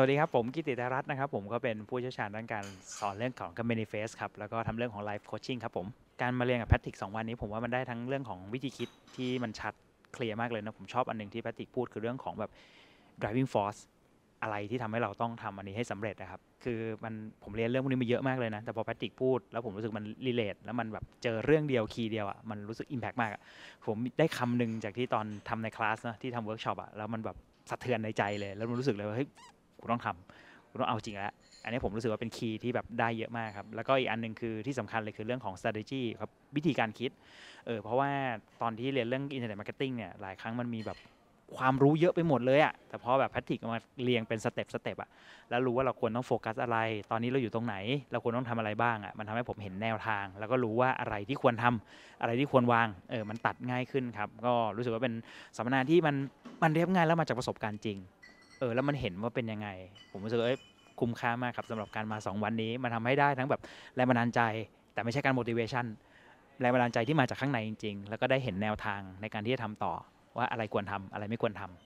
สวัสดีครับผมกิติรัตน์นะครับผมก็เป็นผู้เชี่ยวชาญด้านการสอนเรื่องของกัมม a นิเฟสครับแล้วก็ทำเรื่องของไลฟ์โคชชิ่งครับผมการมาเรียนกับแพทติกงวันนี้ ผมว่ามันได้ทั้งเรื่องของวิธีคิดที่มันชัดเคลียร์มากเลยนะผมชอบอันหนึ่งที่แพทติกพูดคือเรื่องของแบบ driving force อะไรที่ทำให้เราต้องทำอันนี้ให้สำเร็จนะครับคือมันผมเรียนเรื่องพวกนี้มาเยอะมากเลยนะแต่พอแพทติกพูดแล้วผมรู้สึกมันรีเลทแล้วมันแบบเจอเรื่องเดียวคีย์เดียวอะ่ะมันรู้สึกอิมแพกมากผมได้คำนึงจากที่ตอนทำในคลาสนะที่ทำเวิร์กช็อปอ่ะแล้วมันแบบสะเทือนในใจเลย แล้วมันรู้สึกเลยว่าเฮ้ยคุณต้องทำคุณต้องเอาจริงแล้ว อันนี้ผมรู้สึกว่าเป็นคีย์ที่แบบได้เยอะมากครับ แล้วก็อีกอันนึงคือที่สำคัญเลยคือเรื่องของ strategy ครับ วิธีการคิดเออเพราะว่าตอนที่เรียนเรื่อง internet marketing เนี่ยหลายครั้งมันมีแบบความรู้เยอะไปหมดเลยอะแต่พอแบบแพทริกมาเรียงเป็นสเต็ปสเต็ปอะแล้วรู้ว่าเราควรต้องโฟกัสอะไร ตอนนี้เราอยู่ตรงไหน เราควรต้องทำอะไรบ้างอะมันทำให้ผมเห็นแนวทาง แล้วก็รู้ว่าอะไรที่ควรทำอะไรที่ควรวางเออมันตัดง่ายขึ้นครับก็รู้สึกว่าเป็นสัมมนาที่มันมันเรียบง่ายแล้วมาจากประสบการณ์จริงเออ แล้วมันเห็นว่าเป็นยังไง ผมรู้สึกเอ้ยคุ้มค่ามากครับสำหรับการมา 2 วันนี้มันทำให้ได้ทั้งแบบแรงบันดาลใจ แต่ไม่ใช่การ motivation แรงบันดาลใจที่มาจากข้างในจริงๆ แล้วก็ได้เห็นแนวทางในการที่จะทำต่อ ว่าอะไรควรทำอะไรไม่ควรทำ